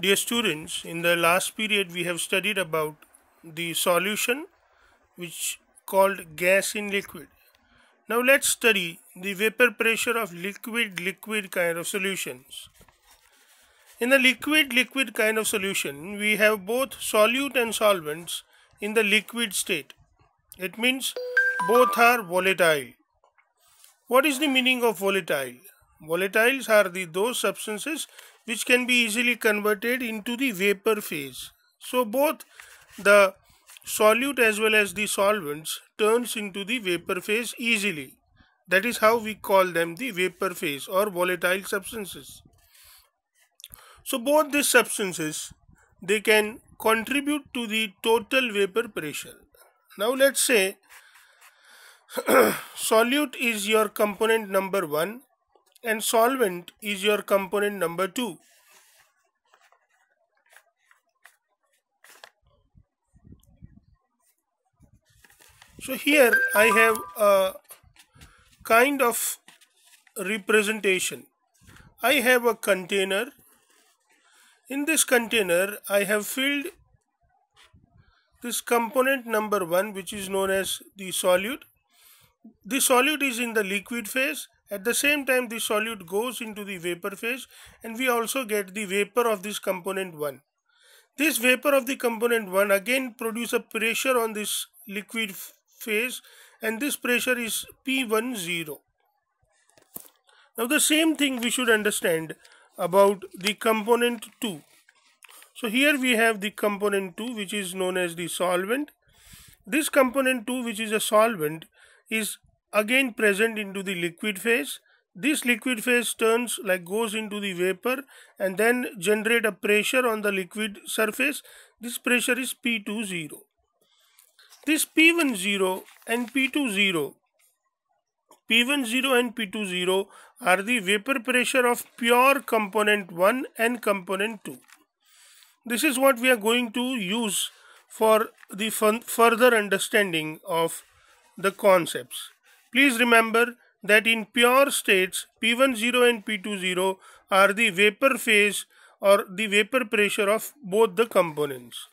Dear students, in the last period we have studied about the solution which called gas in liquid. Now let's study the vapor pressure of liquid-liquid kind of solutions. In the liquid-liquid kind of solution, we have both solute and solvents in the liquid state. It means both are volatile. What is the meaning of volatile? Volatiles are the those substances which can be easily converted into the vapor phase. So both the solute as well as the solvents turns into the vapor phase easily. That is how we call them the vapor phase or volatile substances. So both these substances they can contribute to the total vapor pressure. Now let's say solute is your component number 1 and solvent is your component number 2. So here I have a kind of representation. I have a container. In this container I have filled this component number 1 which is known as the solute. The solute is in the liquid phase at the same time the solute goes into the vapor phase and we also get the vapor of this component 1. This vapor of the component 1 again produce a pressure on this liquid phase and this pressure is P10. Now the same thing we should understand about the component 2. So here we have the component 2 which is known as the solvent. This component 2 which is a solvent is again present into the liquid phase this liquid phase turns like goes into the vapor and then generate a pressure on the liquid surface this pressure is p20 this p10 and p20 p10 and p20 are the vapor pressure of pure component 1 and component 2 this is what we are going to use for the further understanding of the concepts Please remember that in pure states P10 and P20 are the vapor phase or the vapor pressure of both the components.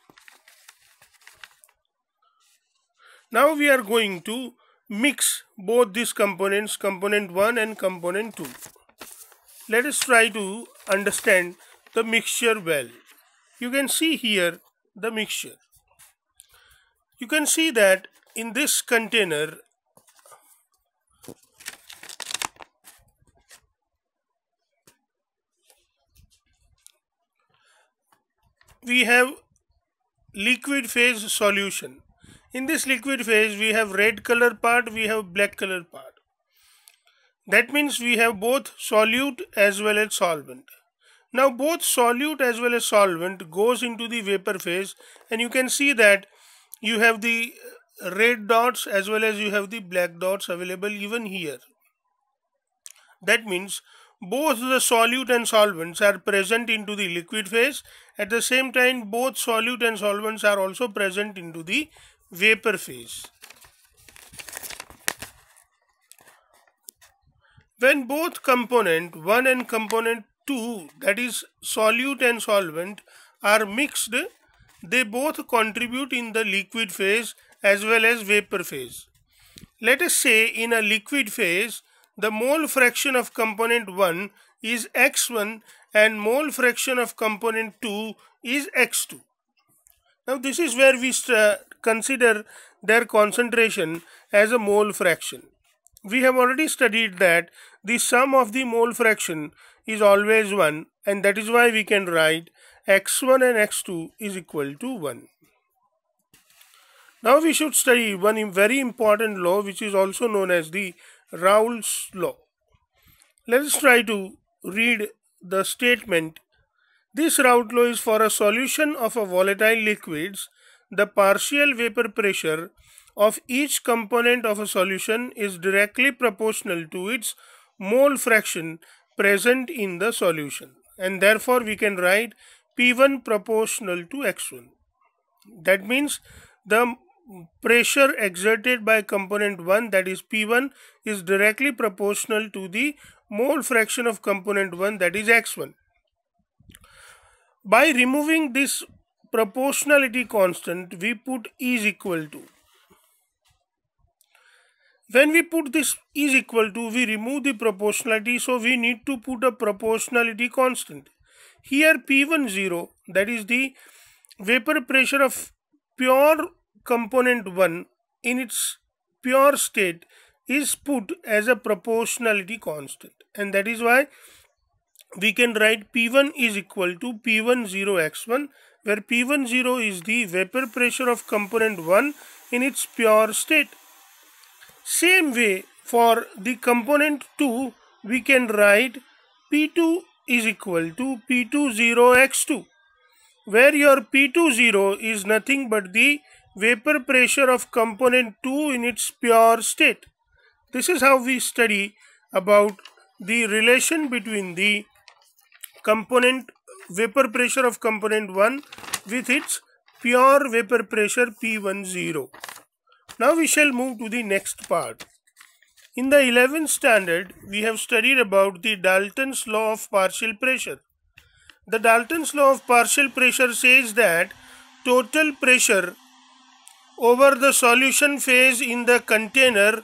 Now we are going to mix both these components component 1 and component 2. Let us try to understand the mixture well. You can see here the mixture. You can see that in this container we have liquid phase solution. In this liquid phase we have red color part, we have black color part. That means we have both solute as well as solvent. Now both solute as well as solvent goes into the vapor phase and you can see that you have the red dots as well as you have the black dots available even here. That means both the solute and solvents are present into the liquid phase. At the same time, both solute and solvents are also present into the vapor phase. When both component 1 and component 2 that is solute and solvent are mixed, they both contribute in the liquid phase as well as vapor phase. Let us say in a liquid phase, the mole fraction of component 1 is x1 and mole fraction of component 2 is x2. Now this is where we uh, consider their concentration as a mole fraction. We have already studied that the sum of the mole fraction is always 1 and that is why we can write x1 and x2 is equal to 1. Now we should study one very important law which is also known as the Raoult's law. Let us try to read the statement. This Raoult law is for a solution of a volatile liquids. The partial vapor pressure of each component of a solution is directly proportional to its mole fraction present in the solution. And therefore we can write P1 proportional to X1. That means the pressure exerted by component 1 that is P1 is directly proportional to the mole fraction of component 1 that is X1. By removing this proportionality constant we put is equal to. When we put this is equal to we remove the proportionality so we need to put a proportionality constant. Here P10 that is the vapor pressure of pure component 1 in its pure state is put as a proportionality constant and that is why we can write P1 is equal to P10x1 where P10 is the vapor pressure of component 1 in its pure state. Same way for the component 2 we can write P2 is equal to P20x2 where your P20 is nothing but the vapor pressure of component 2 in its pure state. This is how we study about the relation between the component vapor pressure of component 1 with its pure vapor pressure P10. Now we shall move to the next part. In the 11th standard, we have studied about the Dalton's law of partial pressure. The Dalton's law of partial pressure says that total pressure over the solution phase in the container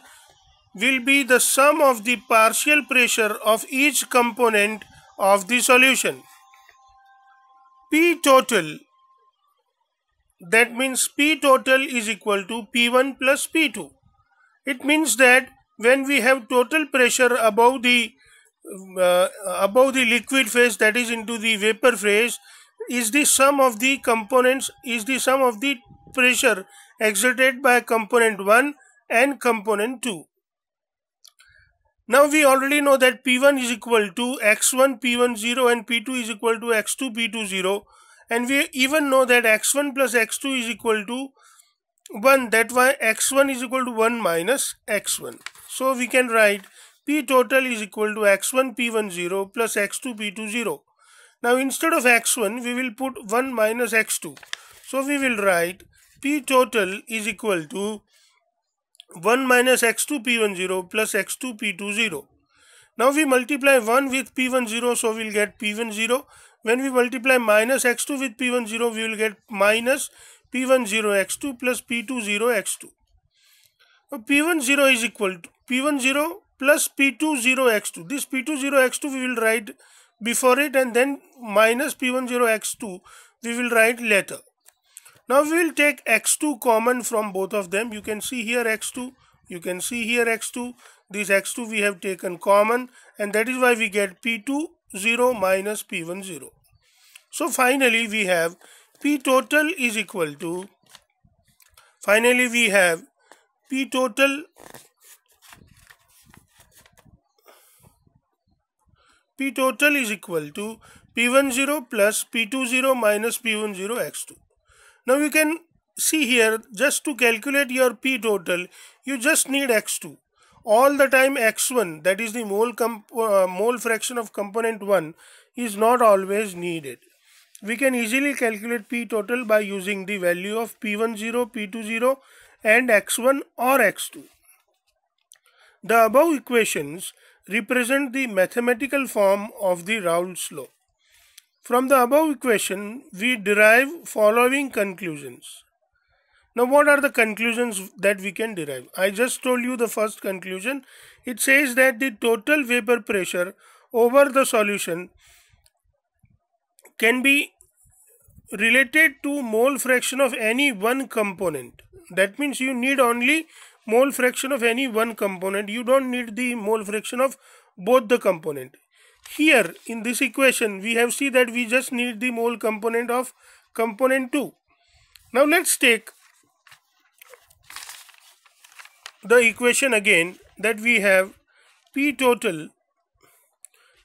will be the sum of the partial pressure of each component of the solution. P total that means P total is equal to P1 plus P2. It means that when we have total pressure above the uh, above the liquid phase that is into the vapor phase is the sum of the components is the sum of the pressure Exerted by component 1 and component 2. Now we already know that P1 is equal to X1 P1 0 and P2 is equal to X2 P2 0 and we even know that X1 plus X2 is equal to 1 that why X1 is equal to 1 minus X1. So we can write P total is equal to X1 P1 0 plus X2 P2 0. Now instead of X1 we will put 1 minus X2. So we will write p total is equal to 1 minus x2 p10 plus x2 p20. Now we multiply 1 with p10 so we will get p10. When we multiply minus x2 with p10 we will get minus p10 x2 plus p20 x2. Now p10 is equal to p10 plus p20 x2. This p20 x2 we will write before it and then minus p10 x2 we will write later. Now we will take x2 common from both of them. You can see here x2, you can see here x2. This x2 we have taken common and that is why we get p2 0 minus p1 0. So finally we have p total is equal to, finally we have p total p total is equal to p10 plus p20 minus p10 x2. Now you can see here just to calculate your P total you just need X2 all the time X1 that is the mole, uh, mole fraction of component 1 is not always needed. We can easily calculate P total by using the value of P10, P20 and X1 or X2. The above equations represent the mathematical form of the Raoult's law. From the above equation, we derive following conclusions. Now, what are the conclusions that we can derive? I just told you the first conclusion. It says that the total vapor pressure over the solution can be related to mole fraction of any one component. That means you need only mole fraction of any one component. You don't need the mole fraction of both the component here in this equation we have see that we just need the mole component of component 2 now let's take the equation again that we have p total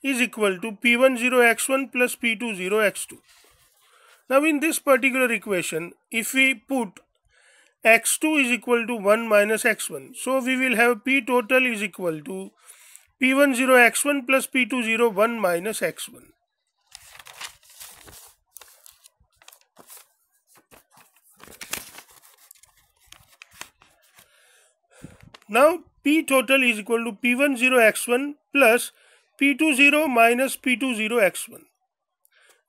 is equal to p10x1 plus p20x2 now in this particular equation if we put x2 is equal to 1 minus x1 so we will have p total is equal to P10 x1 plus P20 1 minus x1. Now P total is equal to P10 x1 plus P20 minus P20 x1.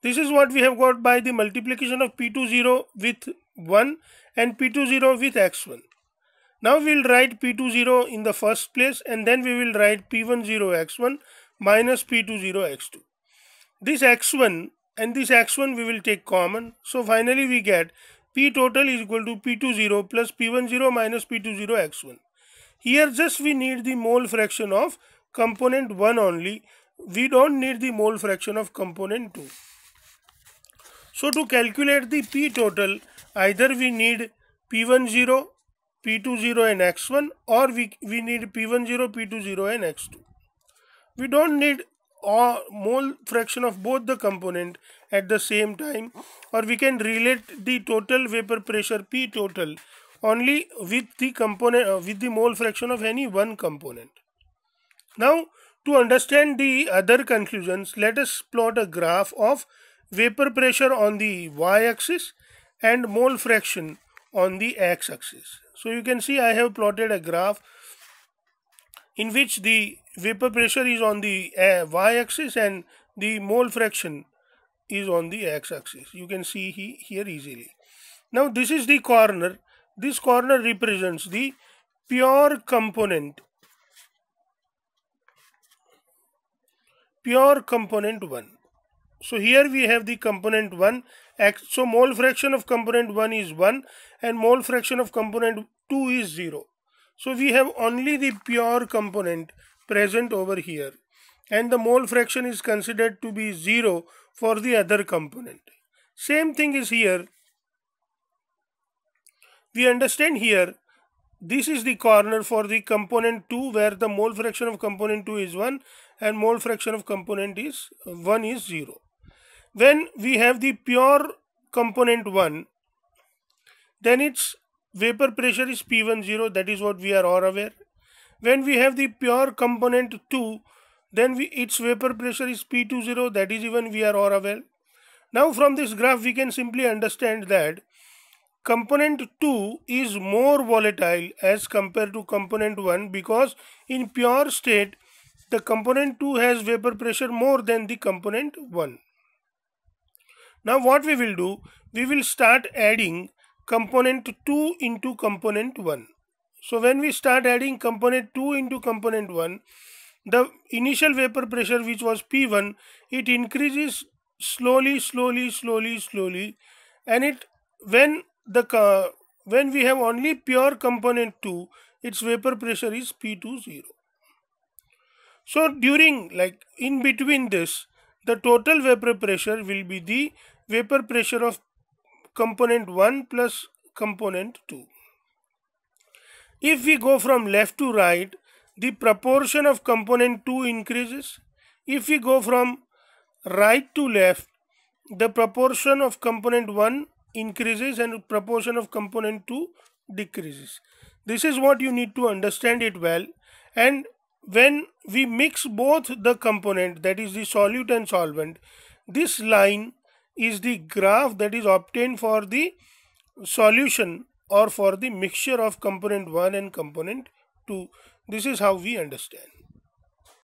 This is what we have got by the multiplication of P20 with 1 and P20 with x1. Now we will write P20 in the first place and then we will write P10x1 minus P20x2. This x1 and this x1 we will take common. So finally we get P total is equal to P20 plus P10 minus P20x1. Here just we need the mole fraction of component 1 only. We don't need the mole fraction of component 2. So to calculate the P total either we need P10 P20 and X1 or we, we need P10, P20 and X2. We don't need or mole fraction of both the component at the same time or we can relate the total vapor pressure P total only with the component uh, with the mole fraction of any one component. Now to understand the other conclusions let us plot a graph of vapor pressure on the y axis and mole fraction on the x axis. So you can see I have plotted a graph in which the vapor pressure is on the uh, y-axis and the mole fraction is on the x-axis. You can see he, here easily. Now this is the corner. This corner represents the pure component. Pure component 1. So here we have the component 1 so mole fraction of component 1 is 1 and mole fraction of component 2 is 0. So we have only the pure component present over here and the mole fraction is considered to be 0 for the other component. Same thing is here. We understand here this is the corner for the component 2 where the mole fraction of component 2 is 1 and mole fraction of component is 1 is 0. When we have the pure component 1. Then its vapor pressure is P10, that is what we are all aware. When we have the pure component 2, then we, its vapor pressure is P20, that is even we are all aware. Now from this graph we can simply understand that component 2 is more volatile as compared to component 1 because in pure state the component 2 has vapor pressure more than the component 1. Now what we will do, we will start adding component 2 into component 1. So when we start adding component 2 into component 1, the initial vapor pressure which was P1, it increases slowly, slowly, slowly, slowly and it when the when we have only pure component 2, its vapor pressure is P20. So during like in between this, the total vapor pressure will be the vapor pressure of component 1 plus component 2. If we go from left to right, the proportion of component 2 increases. If we go from right to left, the proportion of component 1 increases and proportion of component 2 decreases. This is what you need to understand it well and when we mix both the component that is the solute and solvent this line is the graph that is obtained for the solution or for the mixture of component 1 and component 2 this is how we understand